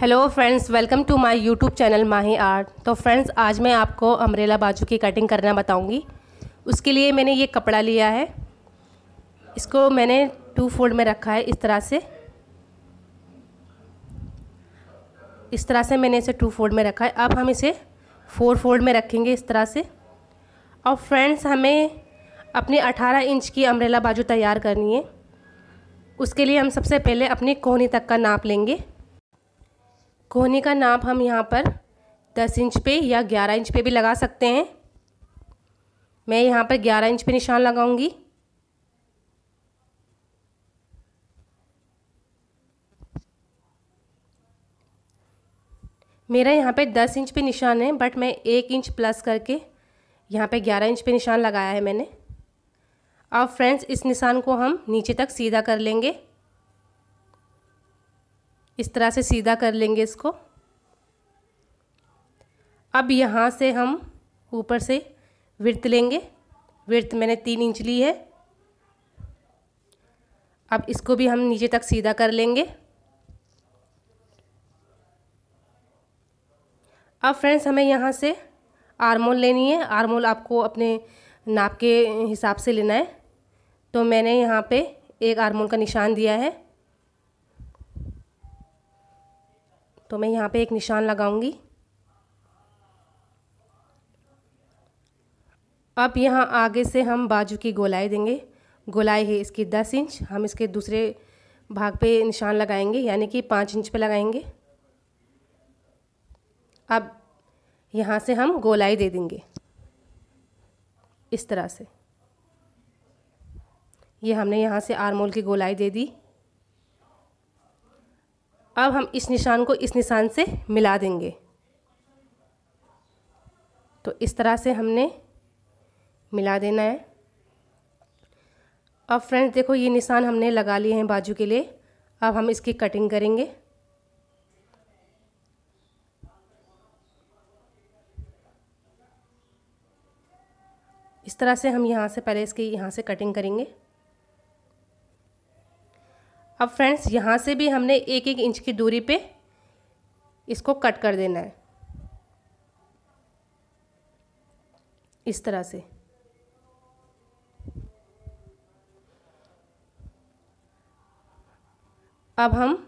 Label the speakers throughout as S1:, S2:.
S1: hello friends welcome to my YouTube channel Mahi art तो friends आज मैं आपको अम्ब्रेला बाजू की कटिंग करना बताऊंगी उसके लिए मैंने ये कपड़ा लिया है इसको मैंने टू फोल्ड में रखा है इस तरह से इस तरह से मैंने इसे टू फोल्ड में रखा है अब हम इसे फोर फोल्ड में रखेंगे इस तरह से और फ्रेंड्स हमें अपनी अठारह इंच की अम्ब्रेला बाजू तैयार करनी है उसके लिए हम सबसे पहले अपनी कोहनी तक का नाप लेंगे कोहनी का नाप हम यहाँ पर दस इंच पे या ग्यारह इंच पे भी लगा सकते हैं मैं यहाँ पर ग्यारह इंच पे निशान लगाऊंगी मेरा यहाँ पे दस इंच पे निशान है बट मैं एक इंच प्लस करके यहाँ पे ग्यारह इंच पे निशान लगाया है मैंने अब फ्रेंड्स इस निशान को हम नीचे तक सीधा कर लेंगे इस तरह से सीधा कर लेंगे इसको अब यहाँ से हम ऊपर से वृत्त लेंगे वृत्त मैंने तीन इंच ली है अब इसको भी हम नीचे तक सीधा कर लेंगे अब फ्रेंड्स हमें यहाँ से आरमोल लेनी है आरमोल आपको अपने नाप के हिसाब से लेना है तो मैंने यहाँ पे एक आरमोल का निशान दिया है तो मैं यहाँ पे एक निशान लगाऊंगी अब यहाँ आगे से हम बाजू की गोलाई देंगे गोलाई है इसकी दस इंच हम इसके दूसरे भाग पे निशान लगाएंगे यानी कि पाँच इंच पे लगाएंगे अब यहाँ से हम गोलाई दे देंगे इस तरह से ये हमने यहाँ से आरमोल की गोलाई दे दी अब हम इस निशान को इस निशान से मिला देंगे तो इस तरह से हमने मिला देना है अब फ्रेंड्स देखो ये निशान हमने लगा लिए हैं बाजू के लिए अब हम इसकी कटिंग करेंगे इस तरह से हम यहाँ से पहले इसकी यहाँ से कटिंग करेंगे अब फ्रेंड्स यहाँ से भी हमने एक एक इंच की दूरी पे इसको कट कर देना है इस तरह से अब हम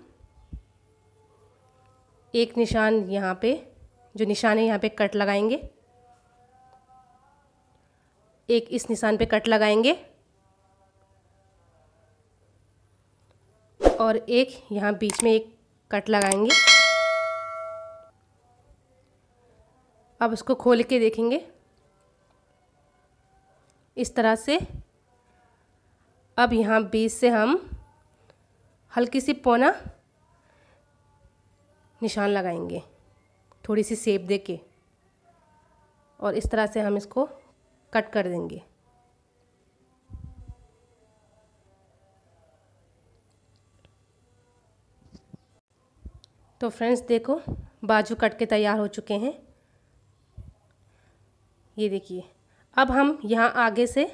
S1: एक निशान यहाँ पे जो निशान है यहाँ पे कट लगाएंगे एक इस निशान पे कट लगाएंगे और एक यहाँ बीच में एक कट लगाएंगे अब उसको खोल के देखेंगे इस तरह से अब यहाँ बीच से हम हल्की सी पौना निशान लगाएंगे थोड़ी सी सेप दे के और इस तरह से हम इसको कट कर देंगे तो फ्रेंड्स देखो बाजू कट के तैयार हो चुके हैं ये देखिए अब हम यहाँ आगे से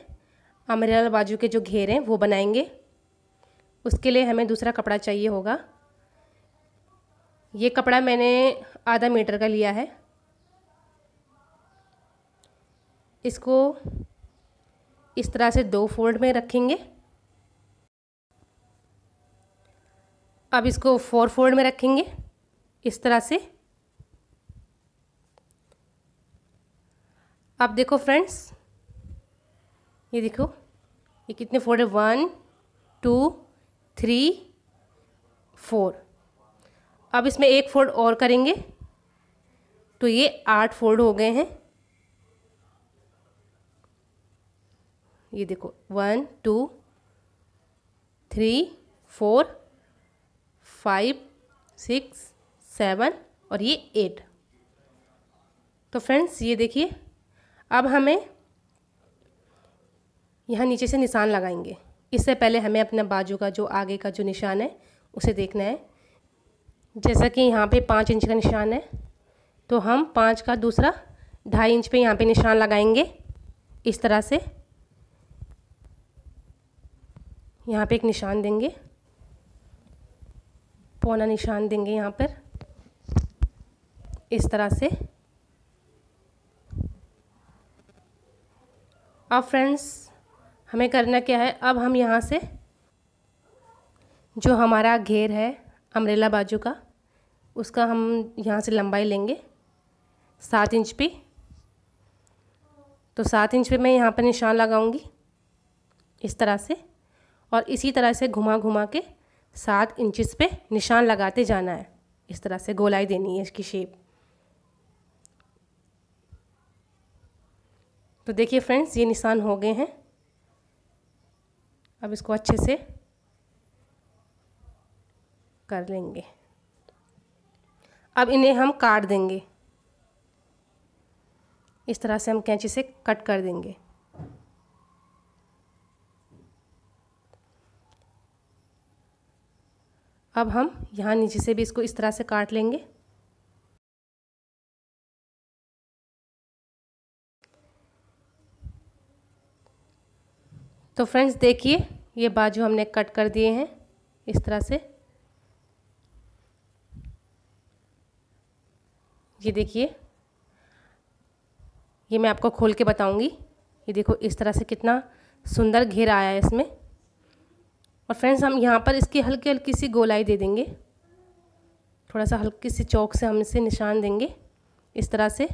S1: अमरेला बाजू के जो घेर हैं वो बनाएंगे उसके लिए हमें दूसरा कपड़ा चाहिए होगा ये कपड़ा मैंने आधा मीटर का लिया है इसको इस तरह से दो फोल्ड में रखेंगे अब इसको फोर फोल्ड में रखेंगे इस तरह से आप देखो फ्रेंड्स ये देखो ये कितने फोल्ड है वन टू थ्री फोर अब इसमें एक फोल्ड और करेंगे तो ये आठ फोल्ड हो गए हैं ये देखो one two three four five six seven और ये एट तो फ्रेंड्स ये देखिए अब हमें यहाँ नीचे से निशान लगाएंगे इससे पहले हमें अपने बाजू का जो आगे का जो निशान है उसे देखना है जैसा कि यहाँ पे पाँच इंच का निशान है तो हम पाँच का दूसरा ढाई इंच पे यहाँ पे निशान लगाएंगे इस तरह से यहाँ पे एक निशान देंगे पौना निशान देंगे यहाँ पर इस तरह से अब फ्रेंड्स हमें करना क्या है अब हम यहाँ से जो हमारा घेर है अमरेला बाजू का उसका हम यहाँ से लंबाई लेंगे सात इंच पे तो सात इंच पे मैं यहाँ पर निशान लगाऊंगी इस तरह से और इसी तरह से घुमा घुमा के सात इंचिस पे निशान लगाते जाना है इस तरह से गोलाई देनी है इसकी शेप तो देखिए फ्रेंड्स ये निशान हो गए हैं अब इसको अच्छे से कर लेंगे अब इन्हें हम काट देंगे इस तरह से हम कैंची से कट कर देंगे अब हम यहाँ नीचे से भी इसको इस तरह से काट लेंगे तो फ्रेंड्स देखिए ये बाजू हमने कट कर दिए हैं इस तरह से ये देखिए ये मैं आपको खोल के बताऊंगी ये देखो इस तरह से कितना सुंदर घेर आया है इसमें और फ्रेंड्स हम यहाँ पर इसकी हल्की हल्की सी गोलाई दे देंगे थोड़ा सा हल्की सी चौक से हम इसे निशान देंगे इस तरह से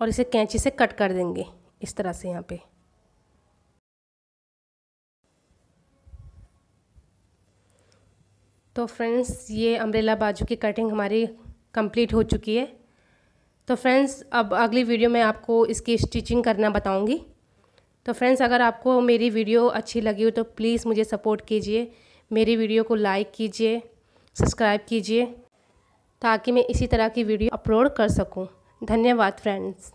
S1: और इसे कैंची से कट कर देंगे इस तरह से यहाँ पे तो फ्रेंड्स ये अम्ब्रेला बाजू की कटिंग हमारी कंप्लीट हो चुकी है तो फ्रेंड्स अब अगली वीडियो में आपको इसकी स्टिचिंग करना बताऊंगी तो फ्रेंड्स अगर आपको मेरी वीडियो अच्छी लगी हो तो प्लीज़ मुझे सपोर्ट कीजिए मेरी वीडियो को लाइक कीजिए सब्सक्राइब कीजिए ताकि मैं इसी तरह की वीडियो अपलोड कर सकूं धन्यवाद फ्रेंड्स